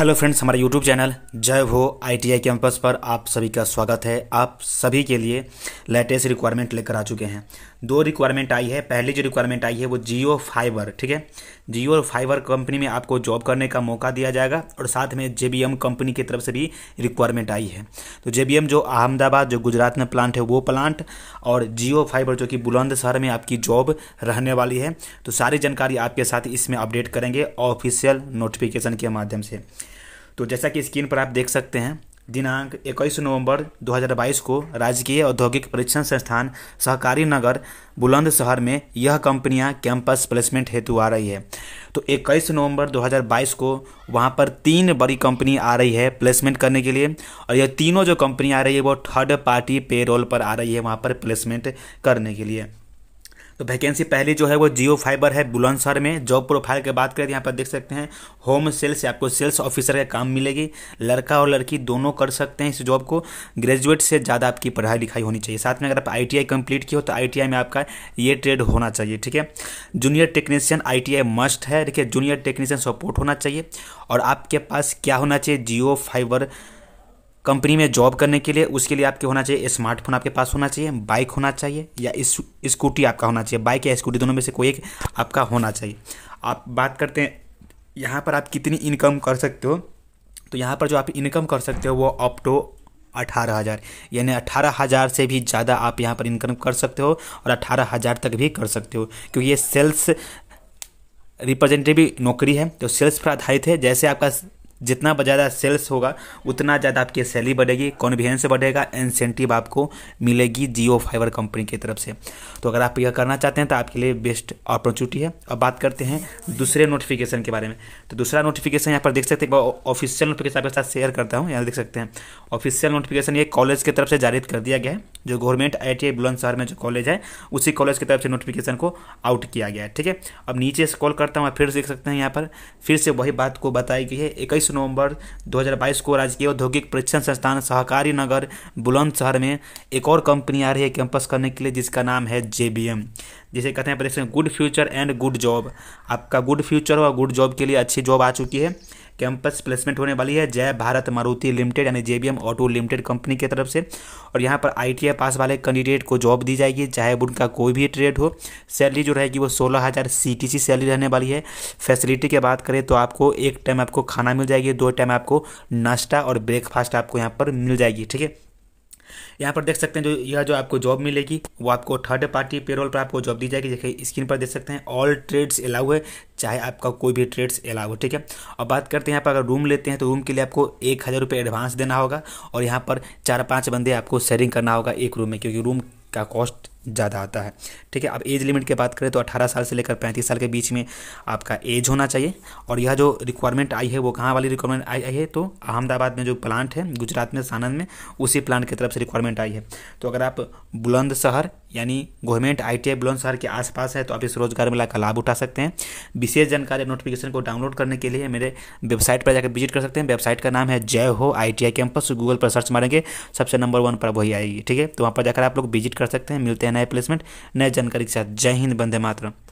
hello friends हमारा YouTube channel Jai Ho ITI campus पर आप सभी का स्वागत है आप सभी के लिए लेटेस्ट रिक्वायरमेंट लेकर आ चुके हैं दो रिक्वायरमेंट आई है पहली जो रिक्वायरमेंट आई है वो जियो फाइबर ठीक है जियो फाइबर कंपनी में आपको जॉब करने का मौका दिया जाएगा और साथ में जे कंपनी की तरफ से भी रिक्वायरमेंट आई है तो जे जो अहमदाबाद जो गुजरात में प्लांट है वो प्लांट और जियो फाइबर जो कि बुलंदशहर में आपकी जॉब रहने वाली है तो सारी जानकारी आपके साथ इसमें अपडेट करेंगे ऑफिशियल नोटिफिकेशन के माध्यम से तो जैसा कि स्क्रीन पर आप देख सकते हैं दिनांक इक्कीस नवंबर 2022 को राजकीय औद्योगिक परीक्षण संस्थान सहकारी नगर बुलंदशहर में यह कंपनियां कैंपस प्लेसमेंट हेतु आ रही है तो 21 नवंबर 2022 को वहां पर तीन बड़ी कंपनी आ रही है प्लेसमेंट करने के लिए और यह तीनों जो कंपनी आ रही है वो थर्ड पार्टी पेरोल पर आ रही है वहां पर प्लेसमेंट करने के लिए तो वैकेंसी पहली जो है वो जियो फाइबर है बुलंदसर में जॉब प्रोफाइल की बात करें तो यहाँ पर देख सकते हैं होम सेल्स आपको सेल्स ऑफिसर का काम मिलेगी लड़का और लड़की दोनों कर सकते हैं इस जॉब को ग्रेजुएट से ज़्यादा आपकी पढ़ाई लिखाई होनी चाहिए साथ में अगर आप आई टी कंप्लीट की हो तो आई में आपका ये ट्रेड होना चाहिए ठीक है जूनियर टेक्नीशियन आई मस्ट है देखिए जूनियर टेक्नीशियन सपोर्ट होना चाहिए और आपके पास क्या होना चाहिए जियो फाइबर कंपनी में जॉब करने के लिए उसके लिए आपके होना चाहिए स्मार्टफोन आपके पास होना चाहिए बाइक होना चाहिए या स्कूटी आपका होना चाहिए बाइक या स्कूटी दोनों में से कोई एक आपका होना चाहिए आप बात करते हैं यहाँ पर आप कितनी इनकम कर सकते हो तो यहाँ पर जो आप इनकम कर सकते हो वो अप टू अठारह हज़ार यानी अठारह हज़ार से भी ज़्यादा आप यहाँ पर इनकम कर सकते हो और अठारह हज़ार तक भी कर सकते हो क्योंकि ये सेल्स रिप्रेजेंटेटिव नौकरी है तो सेल्स पर आधारित है जैसे आपका जितना ज़्यादा सेल्स होगा उतना ज़्यादा आपकी सैलरी बढ़ेगी कॉन्फिडेंस बढ़ेगा इंसेंटिव आपको मिलेगी जियो फाइबर कंपनी की तरफ से तो अगर आप यह करना चाहते हैं तो आपके लिए बेस्ट अपॉर्चुनिटी है अब बात करते हैं दूसरे नोटिफिकेशन के बारे में तो दूसरा नोटिफिकेशन यहाँ पर देख सकते हैं ऑफिशियल नोटिफिकेशन आपके साथ शेयर करता हूँ यहाँ देख सकते हैं ऑफिशियल नोटिफिकेशन ये कॉलेज की तरफ से जारी कर दिया गया है जो गवर्नमेंट आई टी बुलंदशहर में जो कॉलेज है उसी कॉलेज की तरफ से नोटिफिकेशन को आउट किया गया है ठीक है अब नीचे से कॉल करता हूँ फिर देख सकते हैं यहाँ पर फिर से वही बात को बताई गई है इक्कीस नवंबर 2022 को राजकीय औद्योगिक प्रशिक्षण संस्थान सहकारी नगर बुलंदशहर में एक और कंपनी आ रही है कैंपस करने के लिए जिसका नाम है जे जिसे कहते हैं good future and good job आपका गुड फ्यूचर और गुड जॉब के लिए अच्छी जॉब आ चुकी है कैंपस प्लेसमेंट होने वाली है जय भारत मारुति लिमिटेड यानी जेबीएम ऑटो लिमिटेड कंपनी की तरफ से और यहाँ पर आईटीआई पास वाले कैंडिडेट को जॉब दी जाएगी चाहे उनका कोई भी ट्रेड हो सैलरी जो रहेगी वो सोलह हज़ार सी टी सी सैलरी रहने वाली है फैसिलिटी की बात करें तो आपको एक टाइम आपको खाना मिल जाएगी दो टाइम आपको नाश्ता और ब्रेकफास्ट आपको यहाँ पर मिल जाएगी ठीक है यहाँ पर देख सकते हैं जो यह जो आपको जॉब मिलेगी वो आपको थर्ड पार्टी पेरोल पर आपको जॉब दी जाएगी देखिए स्क्रीन पर देख सकते हैं ऑल ट्रेड्स अलाउ है चाहे आपका कोई भी ट्रेड्स अलाउ हो ठीक है और बात करते हैं यहाँ पर अगर रूम लेते हैं तो रूम के लिए आपको एक हज़ार रुपये एडवांस देना होगा और यहाँ पर चार पाँच बंदे आपको शेयरिंग करना होगा एक रूम में क्योंकि रूम का कॉस्ट ज़्यादा आता है ठीक है अब एज लिमिट की बात करें तो 18 साल से लेकर 35 साल के बीच में आपका एज होना चाहिए और यह जो रिक्वायरमेंट आई है वो कहाँ वाली रिक्वायरमेंट आई आई है तो अहमदाबाद में जो प्लांट है गुजरात में सानंद में उसी प्लांट की तरफ से रिक्वायरमेंट आई है तो अगर आप बुलंद शहर यानी गवर्नमेंट आई टी शहर के आसपास है तो आप इस रोजगार मेला का लाभ उठा सकते हैं विशेष जानकारी नोटिफिकेशन को डाउनलोड करने के लिए मेरे वेबसाइट पर जाकर विजिट कर सकते हैं वेबसाइट का नाम है Jai Ho I T I campus Google पर सर्च मारेंगे सबसे नंबर वन पर वही आएगी ठीक है तो वहाँ पर जाकर आप लोग विजिट कर सकते हैं मिलते हैं नए प्लेसमेंट नए जानकारी के साथ जय हिंद बंदे मात्र